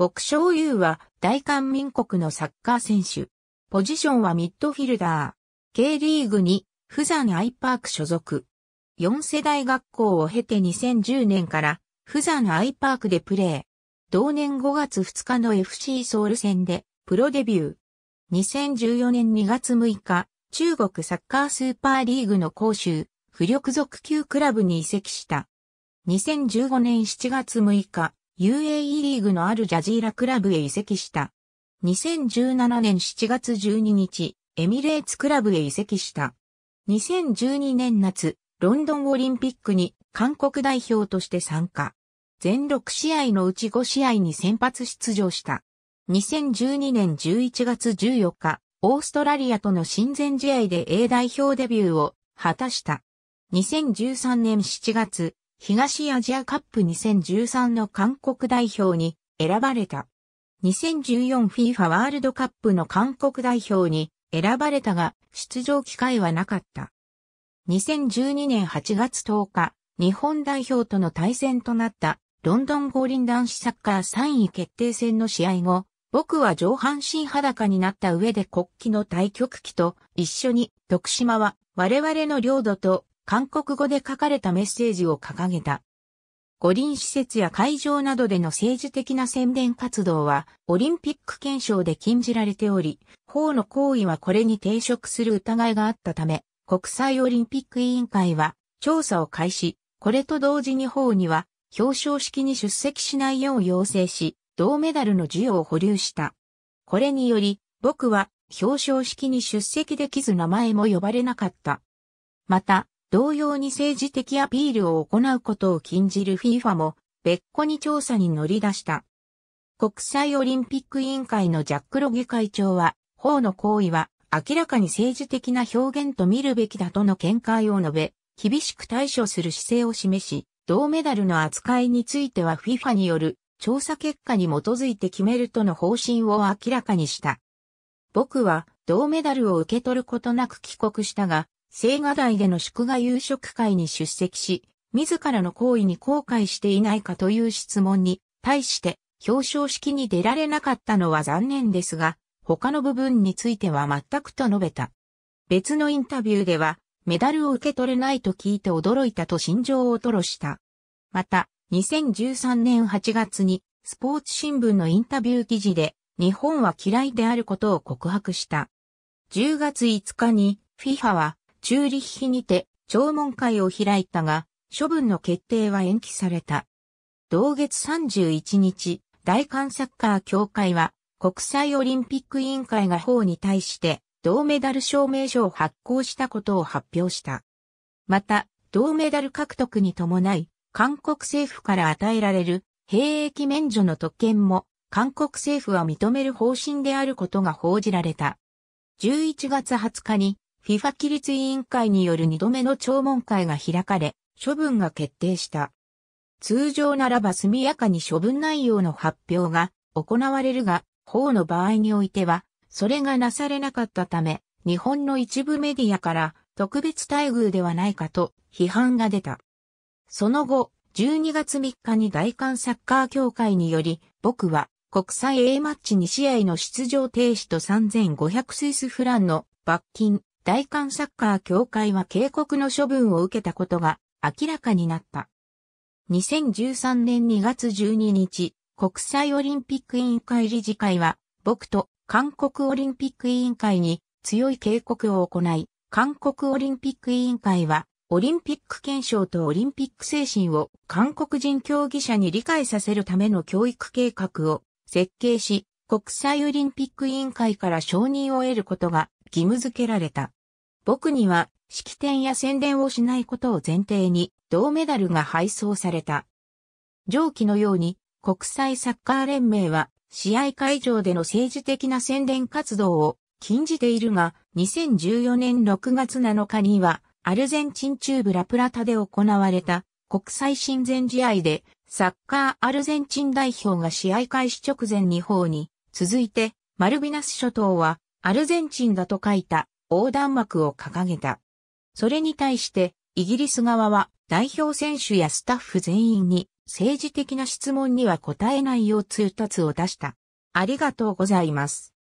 牧章優は大韓民国のサッカー選手。ポジションはミッドフィルダー。K リーグに、富山アイパーク所属。四世代学校を経て2010年から、富山アイパークでプレー。同年5月2日の FC ソウル戦で、プロデビュー。2014年2月6日、中国サッカースーパーリーグの広州、浮力属級クラブに移籍した。2015年7月6日、UAE リーグのあるジャジーラクラブへ移籍した。2017年7月12日、エミレーツクラブへ移籍した。2012年夏、ロンドンオリンピックに韓国代表として参加。全6試合のうち5試合に先発出場した。2012年11月14日、オーストラリアとの親善試合で A 代表デビューを果たした。2013年7月、東アジアカップ2013の韓国代表に選ばれた。2014FIFA ワールドカップの韓国代表に選ばれたが出場機会はなかった。2012年8月10日、日本代表との対戦となったロンドン五輪男子サッカー3位決定戦の試合後、僕は上半身裸になった上で国旗の対局機と一緒に徳島は我々の領土と韓国語で書かれたメッセージを掲げた。五輪施設や会場などでの政治的な宣伝活動は、オリンピック憲章で禁じられており、法の行為はこれに抵触する疑いがあったため、国際オリンピック委員会は調査を開始、これと同時に法には表彰式に出席しないよう要請し、銅メダルの授与を保留した。これにより、僕は表彰式に出席できず名前も呼ばれなかった。また、同様に政治的アピールを行うことを禁じる FIFA も別個に調査に乗り出した。国際オリンピック委員会のジャック・ロゲ会長は、法の行為は明らかに政治的な表現と見るべきだとの見解を述べ、厳しく対処する姿勢を示し、銅メダルの扱いについては FIFA による調査結果に基づいて決めるとの方針を明らかにした。僕は銅メダルを受け取ることなく帰国したが、青瓦台での祝賀夕食会に出席し、自らの行為に後悔していないかという質問に、対して表彰式に出られなかったのは残念ですが、他の部分については全くと述べた。別のインタビューでは、メダルを受け取れないと聞いて驚いたと心情を吐露した。また、2013年8月に、スポーツ新聞のインタビュー記事で、日本は嫌いであることを告白した。10月5日に、FIFA は、チューリッヒにて、聴聞会を開いたが、処分の決定は延期された。同月31日、大韓サッカー協会は、国際オリンピック委員会が法に対して、銅メダル証明書を発行したことを発表した。また、銅メダル獲得に伴い、韓国政府から与えられる兵役免除の特権も、韓国政府は認める方針であることが報じられた。11月20日に FIFA 規律委員会による2度目の聴聞会が開かれ、処分が決定した。通常ならば速やかに処分内容の発表が行われるが、法の場合においては、それがなされなかったため、日本の一部メディアから特別待遇ではないかと批判が出た。その後、12月3日に大韓サッカー協会により、僕は国際 A マッチ2試合の出場停止と3500スイスフランの罰金大韓サッカー協会は警告の処分を受けたことが明らかになった。2013年2月12日、国際オリンピック委員会理事会は、僕と韓国オリンピック委員会に強い警告を行い、韓国オリンピック委員会は、オリンピック憲章とオリンピック精神を韓国人競技者に理解させるための教育計画を設計し、国際オリンピック委員会から承認を得ることが義務付けられた。僕には式典や宣伝をしないことを前提に銅メダルが配送された。上記のように国際サッカー連盟は試合会場での政治的な宣伝活動を禁じているが2014年6月7日にはアルゼンチン中部ラプラタで行われた国際親善試合でサッカーアルゼンチン代表が試合開始直前に方に続いてマルビナス諸島はアルゼンチンだと書いた横断幕を掲げた。それに対して、イギリス側は代表選手やスタッフ全員に政治的な質問には答えないよう通達を出した。ありがとうございます。